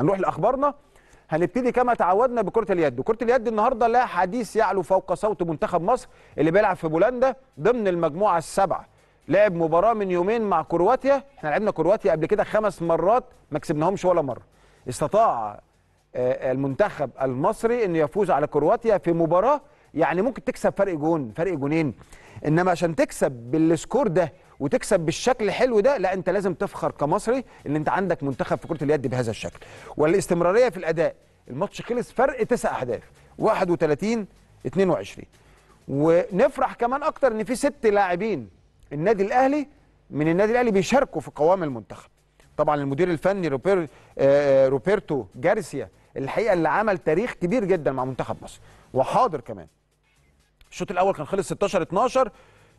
هنروح لاخبارنا هنبتدي كما تعودنا بكره اليد كره اليد النهارده لا حديث يعلو فوق صوت منتخب مصر اللي بيلعب في بولندا ضمن المجموعه السبعه لعب مباراه من يومين مع كرواتيا احنا لعبنا كرواتيا قبل كده خمس مرات ما كسبناهمش ولا مره استطاع آه، المنتخب المصري انه يفوز على كرواتيا في مباراه يعني ممكن تكسب فرق جون فرق جونين انما عشان تكسب بالسكور ده وتكسب بالشكل الحلو ده لا انت لازم تفخر كمصري ان انت عندك منتخب في كره اليد بهذا الشكل والاستمراريه في الاداء الماتش خلص فرق تسع اهداف 31 22 ونفرح كمان اكتر ان في ست لاعبين النادي الاهلي من النادي الاهلي بيشاركوا في قوام المنتخب طبعا المدير الفني روبير آه، آه، روبرتو جارسيا الحقيقه اللي عمل تاريخ كبير جدا مع منتخب مصر وحاضر كمان الشوط الاول كان خلص 16 12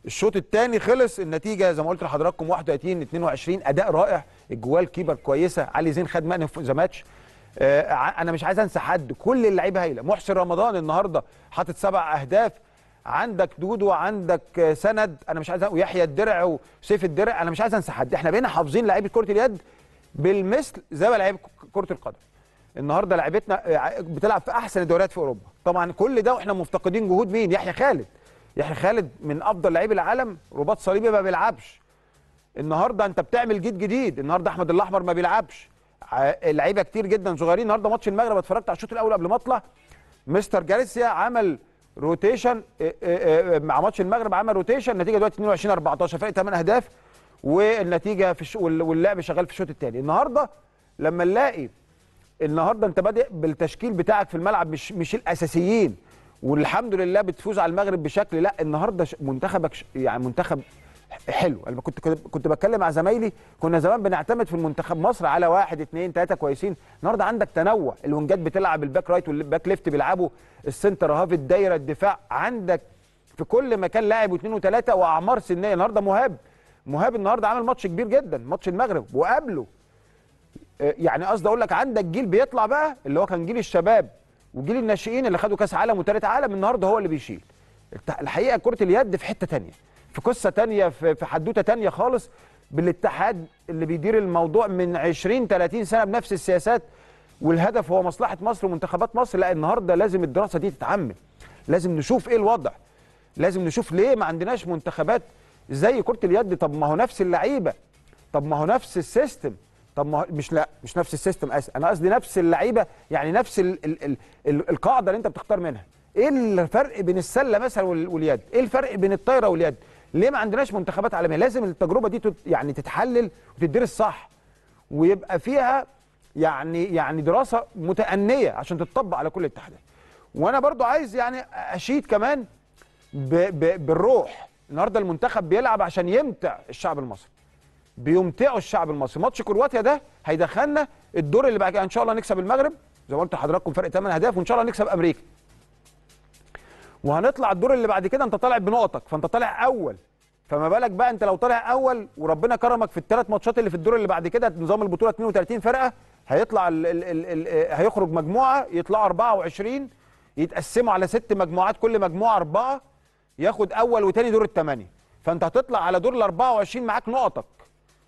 الشوط الثاني خلص النتيجه زي ما قلت لحضراتكم 31 22 اداء رائع الجوال كيبر كويسه علي زين خد مان ذا ماتش آه، انا مش عايز انسى حد كل اللعيبه هايله محسن رمضان النهارده حاطط سبع اهداف عندك دودو عندك سند انا مش عايز ويحيى الدرع وسيف الدرع انا مش عايز انسى حد احنا بقينا حافظين لعيبه كره اليد بالمثل زي ما لعيبه كره القدم النهارده لعيبتنا آه، بتلعب في احسن الدوريات في اوروبا طبعا كل ده واحنا مفتقدين جهود مين يحيى خالد يحيى خالد من افضل لعيب العالم رباط صليبي ما بيلعبش النهارده انت بتعمل جيد جديد النهارده احمد الاحمر ما بيلعبش لعيبه كتير جدا صغيرين النهارده ماتش المغرب اتفرجت على الشوط الاول قبل ما اطلع مستر جارسيا عمل روتيشن مع ماتش المغرب عمل روتيشن النتيجه دلوقتي 22 14 فرق 8 اهداف والنتيجه في الش... واللعب شغال في الشوط الثاني النهارده لما نلاقي النهارده انت بادئ بالتشكيل بتاعك في الملعب مش مش الاساسيين والحمد لله بتفوز على المغرب بشكل لا النهارده منتخبك يعني منتخب حلو انا كنت كنت بتكلم مع زمايلي كنا زمان بنعتمد في المنتخب مصر على واحد اثنين ثلاثه كويسين النهارده عندك تنوع الونجات بتلعب الباك رايت والباك ليفت بيلعبوا السنتر هاف الدايره الدفاع عندك في كل مكان لاعب واثنين وثلاثه واعمار سنيه النهارده مهاب مهاب النهارده عامل ماتش كبير جدا ماتش المغرب وقابله آه، يعني قصدي اقول لك عندك جيل بيطلع بقى اللي هو كان جيل الشباب وجيل الناشئين اللي خدوا كاس عالم وثالث عالم النهارده هو اللي بيشيل الحقيقه كره اليد في حته ثانيه في قصه ثانيه في حدوته ثانيه خالص بالاتحاد اللي بيدير الموضوع من 20 30 سنه بنفس السياسات والهدف هو مصلحه مصر ومنتخبات مصر لا النهارده لازم الدراسه دي تتعمل لازم نشوف ايه الوضع لازم نشوف ليه ما عندناش منتخبات زي كره اليد طب ما هو نفس اللعيبه طب ما هو نفس السيستم طب ما مش لا مش نفس السيستم أس... انا قصدي نفس اللعيبه يعني نفس ال... ال... ال... ال... القاعده اللي انت بتختار منها ايه الفرق بين السله مثلا واليد ايه الفرق بين الطايره واليد ليه ما عندناش منتخبات عالميه لازم التجربه دي تت... يعني تتحلل وتدرس صح ويبقى فيها يعني يعني دراسه متأنيه عشان تتطبق على كل الاتحادات وانا برضو عايز يعني اشيد كمان ب... ب... بالروح النهارده المنتخب بيلعب عشان يمتع الشعب المصري بيمتعوا الشعب المصري ماتش كرواتيا ده هيدخلنا الدور اللي بعد كده ان شاء الله نكسب المغرب زي ما قلت لحضراتكم فرق 8 اهداف وان شاء الله نكسب امريكا وهنطلع الدور اللي بعد كده انت طالع بنقطك فانت طالع اول فما بالك بقى انت لو طالع اول وربنا كرمك في الثلاث ماتشات اللي في الدور اللي بعد كده نظام البطوله 32 فرقه هيطلع الـ الـ الـ الـ آه، هيخرج مجموعه يطلعوا 24 يتقسموا على ست مجموعات كل مجموعه اربعه ياخد اول وثاني دور الثمانيه فانت هتطلع على دور ال 24 معاك نقطك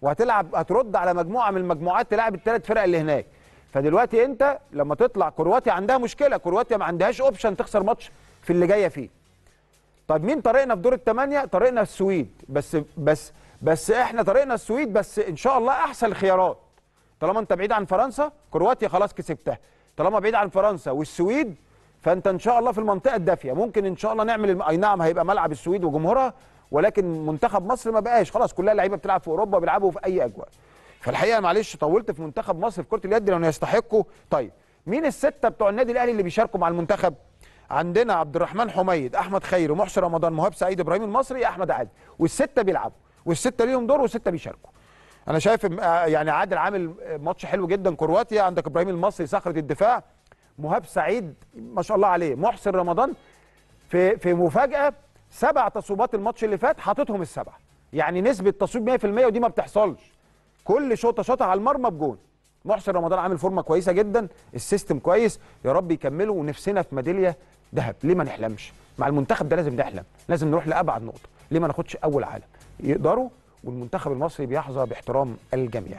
وهتلعب هترد على مجموعه من المجموعات تلعب الثلاث فرق اللي هناك فدلوقتي انت لما تطلع كرواتيا عندها مشكله كرواتيا ما عندهاش اوبشن تخسر ماتش في اللي جايه فيه طب مين طريقنا في دور الثمانيه طريقنا السويد بس بس بس احنا طريقنا السويد بس ان شاء الله احسن الخيارات طالما انت بعيد عن فرنسا كرواتيا خلاص كسبتها طالما بعيد عن فرنسا والسويد فانت ان شاء الله في المنطقه الدافيه ممكن ان شاء الله نعمل الم... اي نعم هيبقى ملعب السويد وجمهورها ولكن منتخب مصر ما بقاش خلاص كلها لعيبه بتلعب في اوروبا بيلعبوا في اي اجواء فالحقيقه معلش طولت في منتخب مصر في كره اليد لانه يستحقوا طيب مين السته بتوع النادي الاهلي اللي بيشاركوا مع المنتخب عندنا عبد الرحمن حميد احمد خير محسن رمضان مهاب سعيد ابراهيم المصري احمد عادل والسته بيلعبوا والسته ليهم دور والسته بيشاركوا انا شايف آه، يعني عادل عامل ماتش حلو جدا كرواتيا عندك ابراهيم المصري صخره الدفاع مهاب سعيد ما شاء الله عليه محسن رمضان في في مفاجاه سبع تصويبات الماتش اللي فات حاططهم السبعه يعني نسبه تصويب 100% ودي ما بتحصلش كل شوطه شاطه على المرمى بجون محسن رمضان عامل فورمه كويسه جدا السيستم كويس يا رب يكملوا ونفسنا في ميداليه ذهب ليه ما نحلمش مع المنتخب ده لازم نحلم لازم نروح لابعد نقطه ليه ما ناخدش اول عالم يقدروا والمنتخب المصري بيحظى باحترام الجميع